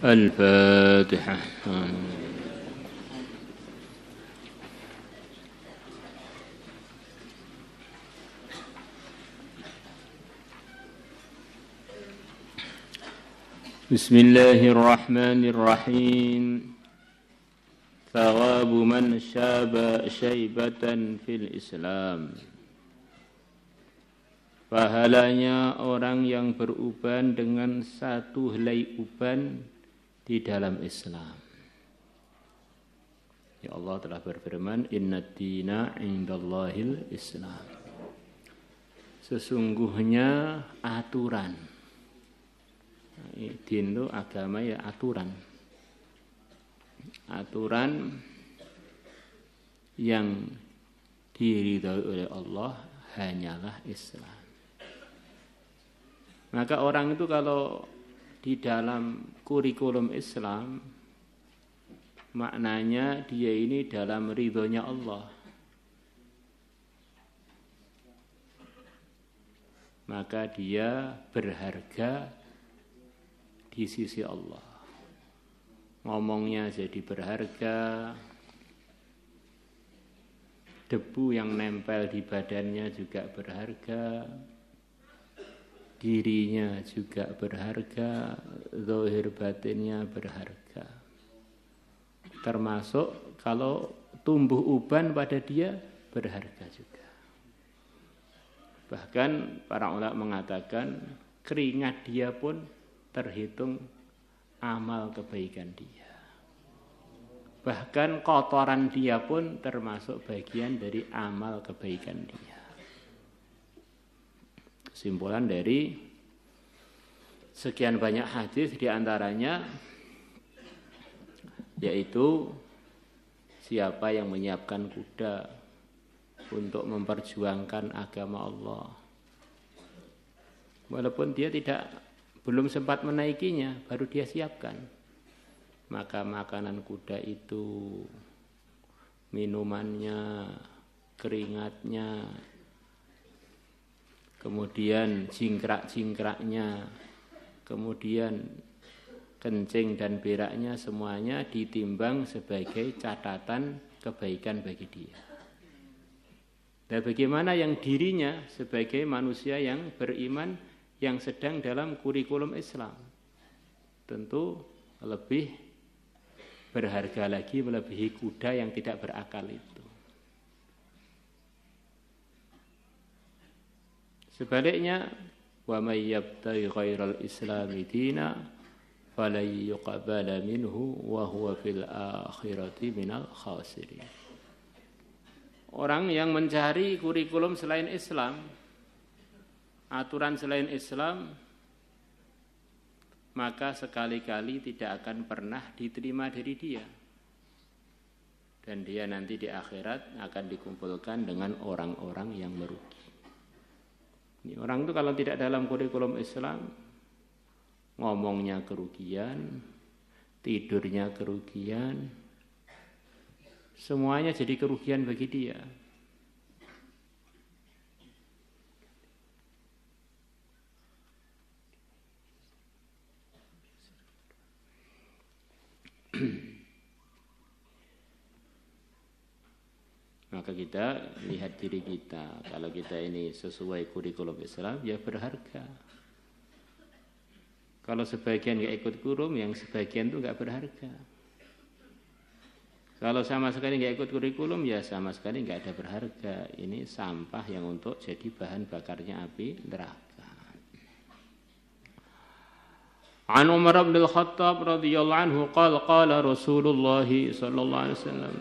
الفاتحة بسم الله الرحمن الرحيم ثواب من شاب شيبة في الإسلام Pahalanya orang yang beruban dengan satu helai uban di dalam Islam. Ya Allah telah berfirman, Inna dina indallahil Islam. Sesungguhnya aturan. Nah, din itu agama ya aturan. Aturan yang diridhoi oleh Allah hanyalah Islam. Maka orang itu kalau di dalam kurikulum Islam maknanya dia ini dalam ridhonya Allah. Maka dia berharga di sisi Allah. Ngomongnya jadi berharga. Debu yang nempel di badannya juga berharga dirinya juga berharga, zahir batinnya berharga. Termasuk kalau tumbuh uban pada dia berharga juga. Bahkan para ulama mengatakan keringat dia pun terhitung amal kebaikan dia. Bahkan kotoran dia pun termasuk bagian dari amal kebaikan dia simpulan dari sekian banyak hadis diantaranya yaitu siapa yang menyiapkan kuda untuk memperjuangkan agama Allah walaupun dia tidak belum sempat menaikinya baru dia siapkan maka makanan kuda itu minumannya keringatnya kemudian jingkrak-jingkraknya, kemudian kencing dan beraknya semuanya ditimbang sebagai catatan kebaikan bagi dia. Dan nah, bagaimana yang dirinya sebagai manusia yang beriman yang sedang dalam kurikulum Islam? Tentu lebih berharga lagi melebihi kuda yang tidak berakal itu. Sebaliknya, wa may yabtaghi ghairal islami dina falan minhu wa huwa fil akhirati minal khasirin. Orang yang mencari kurikulum selain Islam, aturan selain Islam, maka sekali-kali tidak akan pernah diterima dari dia. Dan dia nanti di akhirat akan dikumpulkan dengan orang-orang yang merugi. Ini orang itu kalau tidak dalam kurikulum Islam, ngomongnya kerugian, tidurnya kerugian, semuanya jadi kerugian bagi dia. maka kita lihat diri kita kalau kita ini sesuai kurikulum Islam ya berharga kalau sebagian nggak ikut kurum yang sebagian itu nggak berharga kalau sama sekali nggak ikut kurikulum ya sama sekali nggak ada berharga ini sampah yang untuk jadi bahan bakarnya api neraka An Umar bin khattab radhiyallahu anhu qala qala Rasulullah sallallahu alaihi wasallam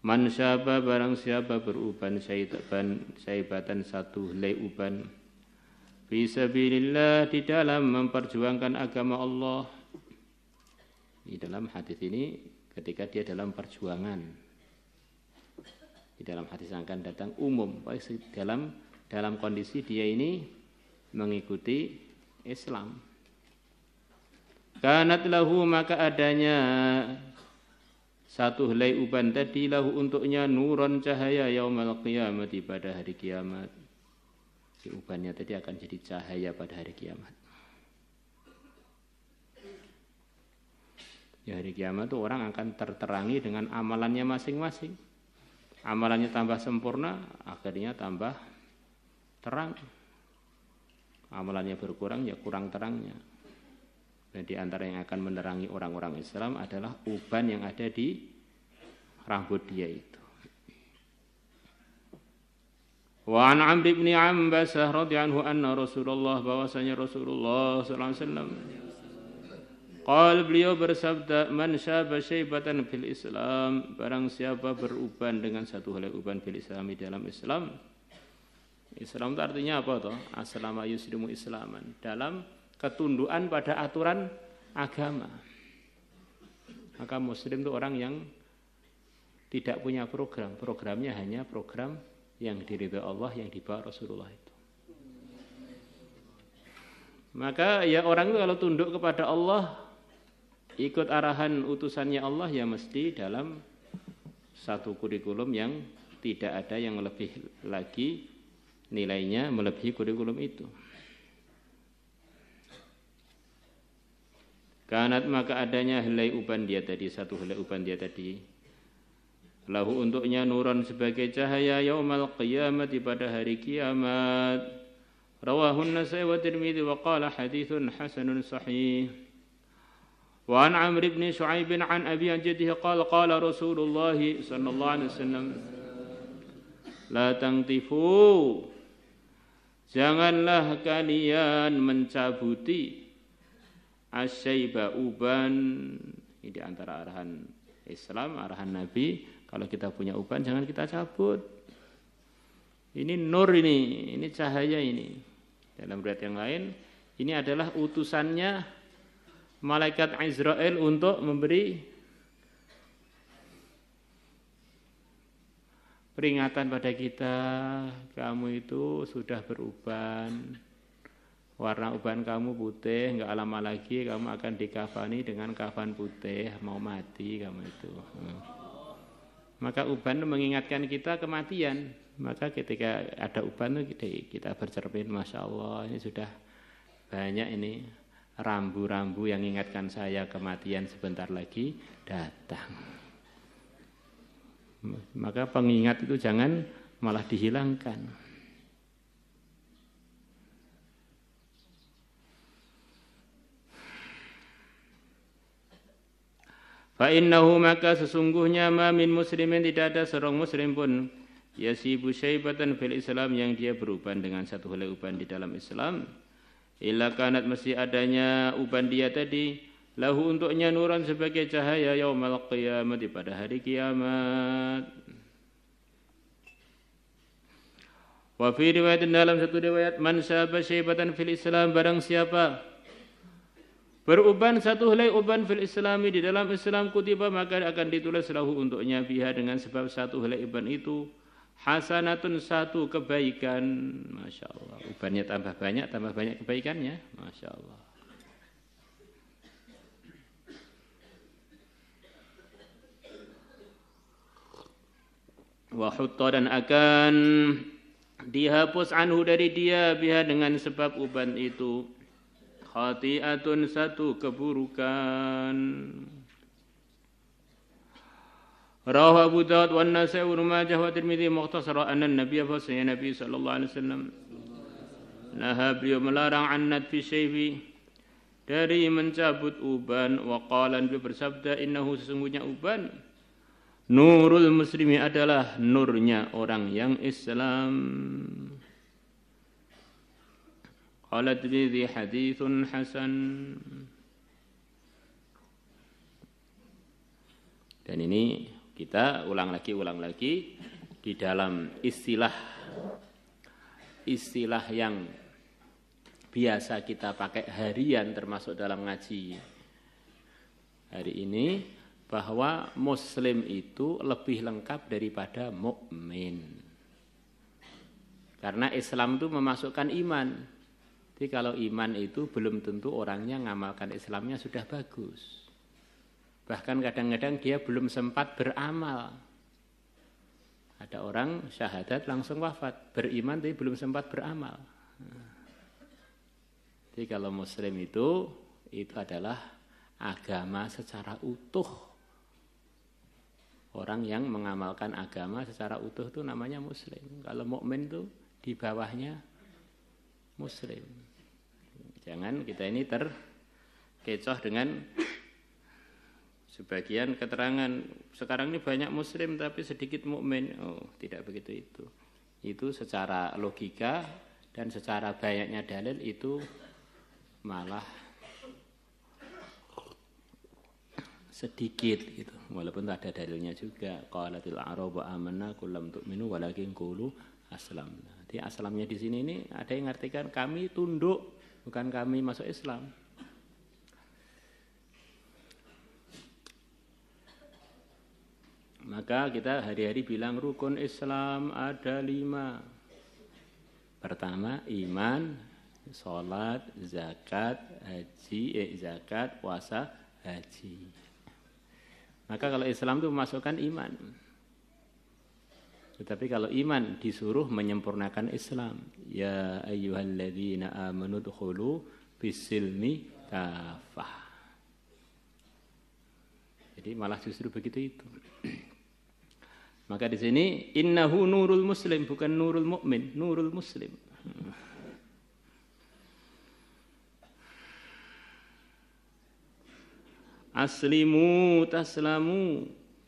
Man syaba barang siapa beruban syaitan syaibatan satu lay uban Fisabilillah di dalam memperjuangkan agama Allah Di dalam hadis ini ketika dia dalam perjuangan Di dalam hadis akan datang umum dalam dalam kondisi dia ini mengikuti Islam Kanat lahu maka adanya satu helai uban tadi lahu untuknya nuron cahaya yaumal qiyamati pada hari kiamat. Si ubannya tadi akan jadi cahaya pada hari kiamat. Di ya, hari kiamat itu orang akan terterangi dengan amalannya masing-masing. Amalannya tambah sempurna, akhirnya tambah terang. Amalannya berkurang, ya kurang terangnya. Nah, di antara yang akan menerangi orang-orang Islam adalah uban yang ada di rambut dia itu. Wa an Amr ibn Ambasah radhiyallahu anhu Rasulullah bahwasanya Rasulullah sallallahu alaihi wasallam Qal beliau bersabda man syaba syaibatan fil Islam barang siapa beruban dengan satu helai uban fil Islam di dalam Islam Islam itu artinya apa toh? Aslama yuslimu islaman. Dalam ketunduan pada aturan agama. Maka muslim itu orang yang tidak punya program. Programnya hanya program yang diridhoi Allah yang dibawa Rasulullah itu. Maka ya orang itu kalau tunduk kepada Allah ikut arahan utusannya Allah ya mesti dalam satu kurikulum yang tidak ada yang lebih lagi nilainya melebihi kurikulum itu. Kanat maka adanya helai uban dia tadi, satu helai uban dia tadi. Lahu untuknya nuran sebagai cahaya yaumal qiyamati pada hari kiamat. Rawahun Nasai wa Tirmidzi wa qala hadithun hasanun sahih. Wa an Amr ibn Shu'aib an Abi an jaddihi qala qala Rasulullah sallallahu alaihi wasallam La tangtifu Janganlah kalian mencabuti asyaiba uban ini di antara arahan Islam, arahan Nabi, kalau kita punya uban jangan kita cabut. Ini nur ini, ini cahaya ini. Dalam berat yang lain, ini adalah utusannya malaikat Israel untuk memberi peringatan pada kita, kamu itu sudah beruban warna uban kamu putih nggak lama lagi kamu akan dikafani dengan kafan putih mau mati kamu itu hmm. maka uban mengingatkan kita kematian maka ketika ada uban itu kita bercermin masya Allah ini sudah banyak ini rambu-rambu yang ingatkan saya kematian sebentar lagi datang. Hmm. Maka pengingat itu jangan malah dihilangkan. Fa innahu maka sesungguhnya ma min muslimin tidak ada seorang muslim pun yasibu syaibatan fil Islam yang dia beruban dengan satu helai uban di dalam Islam. Illa kanat mesti adanya uban dia tadi lahu untuknya nuran sebagai cahaya yaumal qiyamati pada hari kiamat. Wa fi riwayat dalam satu riwayat man syaba syaibatan fil Islam barang siapa Beruban satu helai uban fil islami di dalam Islam kutiba maka akan ditulis lahu untuknya biha dengan sebab satu helai uban itu hasanatun satu kebaikan. Masya Allah. Ubannya tambah banyak, tambah banyak kebaikannya. Masya Allah. Wahutta dan akan dihapus anhu dari dia biha dengan sebab uban itu khati'atun satu keburukan Rawa Abu Dawud wa Nasai wa Majah wa Tirmidzi mukhtasara anna Nabi bahwasanya Nabi sallallahu alaihi wasallam naha beliau melarang annat fi syaifi dari mencabut uban wa qala beliau bersabda innahu sesungguhnya uban nurul muslimi adalah nurnya orang yang Islam قالت بذي حديث Hasan dan ini kita ulang lagi ulang lagi di dalam istilah istilah yang biasa kita pakai harian termasuk dalam ngaji hari ini bahwa muslim itu lebih lengkap daripada mukmin karena Islam itu memasukkan iman jadi kalau iman itu belum tentu orangnya ngamalkan Islamnya sudah bagus. Bahkan kadang-kadang dia belum sempat beramal. Ada orang syahadat langsung wafat, beriman tapi belum sempat beramal. Jadi kalau muslim itu itu adalah agama secara utuh. Orang yang mengamalkan agama secara utuh itu namanya muslim. Kalau mukmin itu di bawahnya muslim. Jangan kita ini terkecoh dengan sebagian keterangan sekarang ini banyak muslim tapi sedikit mukmin. Oh, tidak begitu itu. Itu secara logika dan secara banyaknya dalil itu malah sedikit gitu walaupun ada dalilnya juga qalatil arabu amanna kullam tu'minu walakin qulu aslamna. Jadi aslamnya di sini ini ada yang ngartikan kami tunduk bukan kami masuk Islam. Maka kita hari-hari bilang rukun Islam ada lima. Pertama iman, sholat, zakat, haji, eh, zakat, puasa, haji. Maka kalau Islam itu memasukkan iman. Tetapi kalau iman disuruh menyempurnakan Islam. Ya ayyuhalladzina amanu dkhulu bisilmi kafah. Jadi malah justru begitu itu. Maka di sini innahu nurul muslim bukan nurul mukmin, nurul muslim. Aslimu taslamu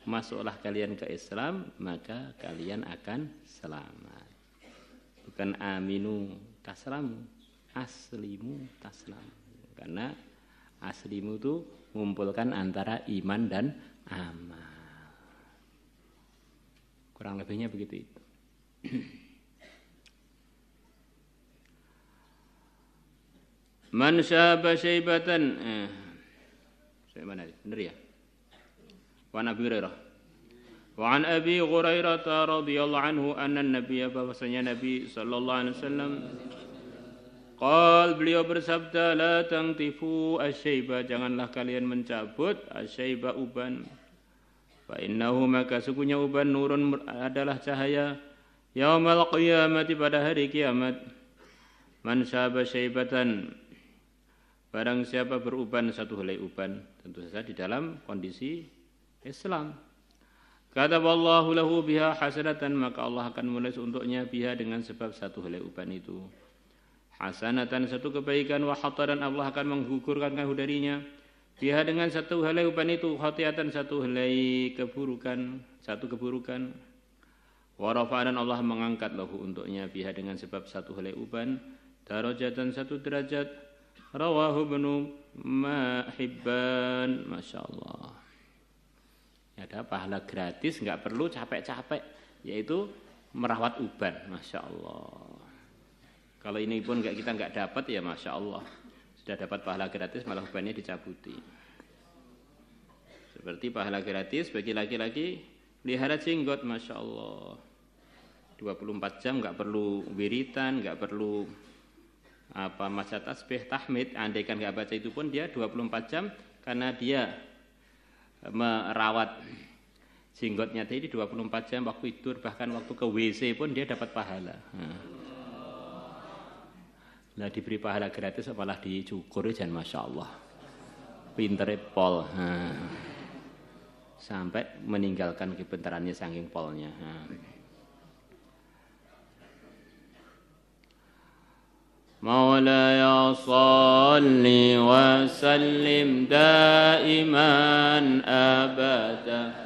masuklah kalian ke Islam maka kalian akan selamat bukan aminu taslamu aslimu taslamu karena aslimu itu mengumpulkan antara iman dan amal kurang lebihnya begitu itu Man syaba syaibatan eh, Saya mana? Benar ya? Wa Nabi Hurairah. Wa an Abi Hurairah radhiyallahu anhu anna Nabi bahwasanya Nabi sallallahu alaihi wasallam Qal beliau bersabda la tangtifu asyaiba janganlah kalian mencabut asyaiba uban fa innahu maka sukunya uban nurun adalah cahaya yaumal qiyamati pada hari kiamat man syaba syaibatan barang siapa beruban satu helai uban tentu saja di dalam kondisi Islam. Kataballahu lahu biha hasanatan maka Allah akan menulis untuknya biha dengan sebab satu uban itu. Hasanatan satu kebaikan wa dan Allah akan menggugurkan kamu darinya. Biha dengan satu uban itu khatiatan satu helai keburukan, satu keburukan. Wa dan Allah mengangkat lahu untuknya biha dengan sebab satu uban darajatan satu derajat. Rawahu bin Mahibban, Masya Allah ada pahala gratis nggak perlu capek-capek yaitu merawat uban masya Allah kalau ini pun nggak kita nggak dapat ya masya Allah sudah dapat pahala gratis malah ubannya dicabuti seperti pahala gratis bagi laki-laki lihara jenggot masya Allah 24 jam nggak perlu wiritan nggak perlu apa masa tasbih tahmid andaikan nggak baca itu pun dia 24 jam karena dia merawat jenggotnya tadi 24 jam waktu tidur bahkan waktu ke WC pun dia dapat pahala. Nah diberi pahala gratis apalah dicukur dan masya Allah pinter pol ha. Hmm. sampai meninggalkan kebentarannya saking polnya. Ha. Hmm. مولاي صل وسلم دائما أبدا